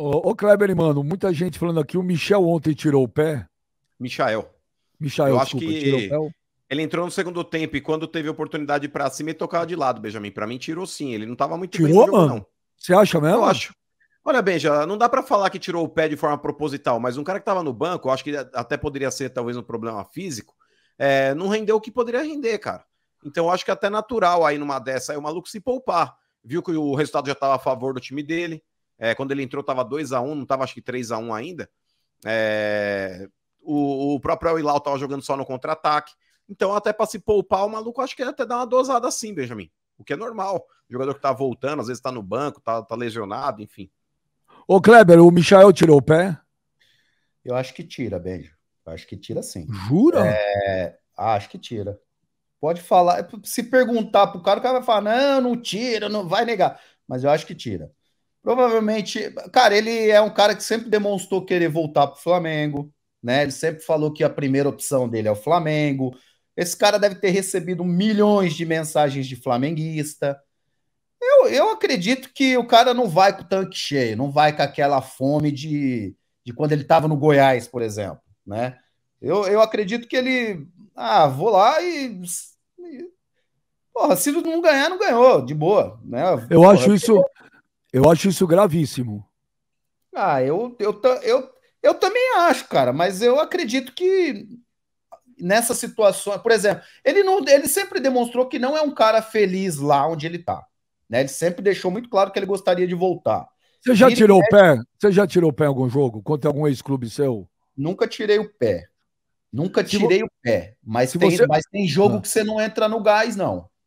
Ô, ô Kleber, mano, muita gente falando aqui, o Michel ontem tirou o pé. Michael. Michael, Eu desculpa, acho que ele entrou no segundo tempo e quando teve oportunidade para cima, ele tocava de lado, Benjamin. Para mim, tirou sim. Ele não tava muito tirou, bem mano? não. Você acha mesmo? Eu acho. Olha, Benja, não dá para falar que tirou o pé de forma proposital, mas um cara que tava no banco, acho que até poderia ser talvez um problema físico, é, não rendeu o que poderia render, cara. Então acho que é até natural aí numa dessa aí o maluco se poupar. Viu que o resultado já estava a favor do time dele. É, quando ele entrou, estava 2 a 1 um, não estava acho que 3 a 1 um ainda. É, o, o, próprio ilau estava jogando só no contra-ataque. Então, até para se poupar, o maluco acho que ia até dar uma dosada assim, Benjamin. O que é normal. O jogador que está voltando, às vezes está no banco, está tá lesionado, enfim. Ô, Kleber, o Michael tirou o pé? Eu acho que tira, Benjo. acho que tira sim. Jura? É, ah, acho que tira. Pode falar, se perguntar pro cara, o cara vai falar: não, não tira, não vai negar. Mas eu acho que tira. Provavelmente, cara, ele é um cara que sempre demonstrou querer voltar para o Flamengo, né? Ele sempre falou que a primeira opção dele é o Flamengo. Esse cara deve ter recebido milhões de mensagens de flamenguista. Eu, eu acredito que o cara não vai com o tanque cheio, não vai com aquela fome de, de quando ele estava no Goiás, por exemplo, né? Eu, eu acredito que ele, ah, vou lá e, e porra, se não ganhar, não ganhou, de boa, né? Eu porra, acho isso, eu acho isso gravíssimo. Ah, eu, eu, eu, eu também acho, cara, mas eu acredito que nessa situação, por exemplo, ele não, ele sempre demonstrou que não é um cara feliz lá onde ele tá, né? Ele sempre deixou muito claro que ele gostaria de voltar. Você já ele tirou o é pé? Você já tirou o pé em algum jogo contra algum ex-clube seu? Nunca tirei o pé. Nunca tirei o pé, mas tem, você... mas tem jogo ah. que você não entra no gás não.